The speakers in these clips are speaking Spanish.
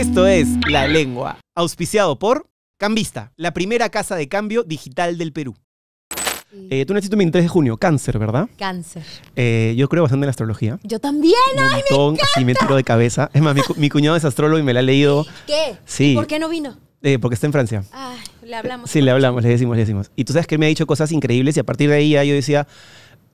Esto es La Lengua, auspiciado por Cambista, la primera casa de cambio digital del Perú. Eh, tú naciste el 23 de junio, cáncer, ¿verdad? Cáncer. Eh, yo creo bastante en la astrología. Yo también, Un ay, montón, me así me tiro de cabeza. Es más, mi, cuñado es astrólogo y me la ha leído. ¿Qué? Sí. ¿Por qué no vino? Eh, porque está en Francia. Ay, ah, le hablamos. Sí, le hablamos, le decimos, le decimos. Y tú sabes que él me ha dicho cosas increíbles y a partir de ahí yo decía,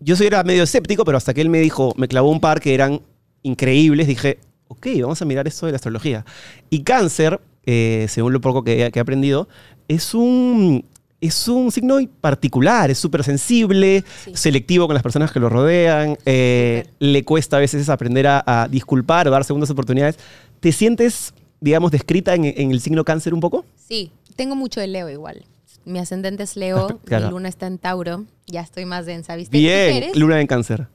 yo soy era medio escéptico, pero hasta que él me dijo, me clavó un par que eran increíbles, dije, ok, vamos a mirar esto de la astrología. Y cáncer, eh, según lo poco que, que he aprendido, es un, es un signo particular, es súper sensible, selectivo con las personas que lo rodean, eh, le cuesta a veces aprender a, a, disculpar, dar segundas oportunidades. ¿Te sientes, digamos, descrita en, el signo cáncer un poco? Sí, tengo mucho de Leo igual. Mi ascendente es Leo, la luna está en Tauro, ya estoy más densa, ¿viste? Bien, luna en cáncer.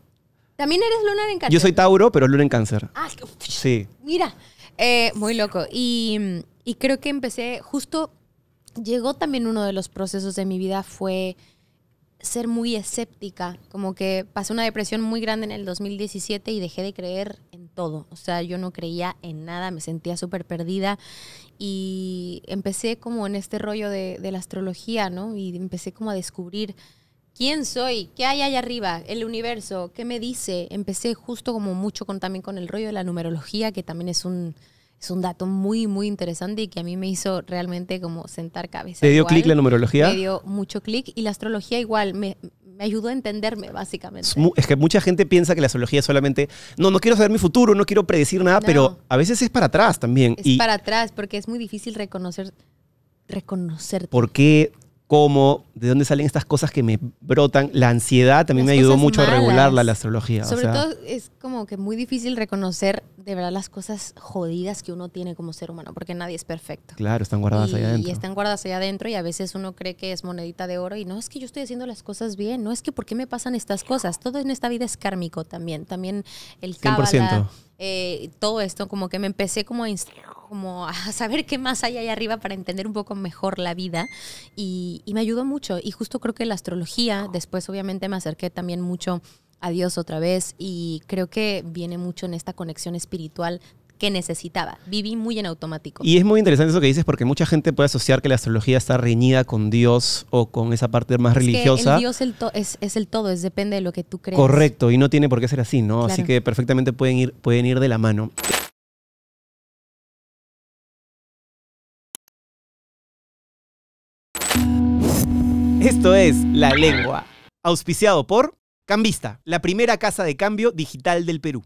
También eres lunar en cáncer. Yo soy Tauro, pero luna en cáncer. Ah, sí. Mira, eh, muy loco. Y, creo que empecé justo, llegó también uno de los procesos de mi vida, fue ser muy escéptica, como que pasé una depresión muy grande en el 2017 y dejé de creer en todo, o sea, yo no creía en nada, me sentía súper perdida y empecé como en este rollo de, de, la astrología, ¿no? Y empecé como a descubrir quién soy, qué hay allá arriba, el universo, qué me dice. Empecé justo como mucho también con el rollo de la numerología, que también es un, es un dato muy, muy interesante y que a mí me hizo realmente como sentar cabeza. ¿Te dio clic la numerología? Me dio mucho clic y la astrología igual. Me, me ayudó a entenderme, básicamente. Es que mucha gente piensa que la astrología es solamente, no, no quiero saber mi futuro, no quiero predecir nada, pero a veces es para atrás también. Es para atrás, porque es muy difícil reconocer, ¿Por qué cómo, de dónde salen estas cosas que me brotan. La ansiedad también me ayudó mucho a regularla la astrología. Sobre todo es como que muy difícil reconocer de verdad las cosas jodidas que uno tiene como ser humano, porque nadie es perfecto. Claro, están guardadas allá adentro. Y están guardadas allá adentro y a veces uno cree que es monedita de oro y no es que yo estoy haciendo las cosas bien, no es que por qué me pasan estas cosas. Todo en esta vida es kármico también, también el cábala, eh, todo esto, como que me empecé como a como a saber qué más hay ahí arriba para entender un poco mejor la vida y, me ayudó mucho. Y justo creo que la astrología, después obviamente me acerqué también mucho a Dios otra vez y creo que viene mucho en esta conexión espiritual que necesitaba. Viví muy en automático. Y es muy interesante eso que dices porque mucha gente puede asociar que la astrología está reñida con Dios o con esa parte más religiosa. Que el Dios es, el todo, es depende de lo que tú crees. Correcto, y no tiene por qué ser así, ¿no? Así que perfectamente pueden ir, pueden ir de la mano. Esto es La Lengua, auspiciado por Cambista, la primera casa de cambio digital del Perú.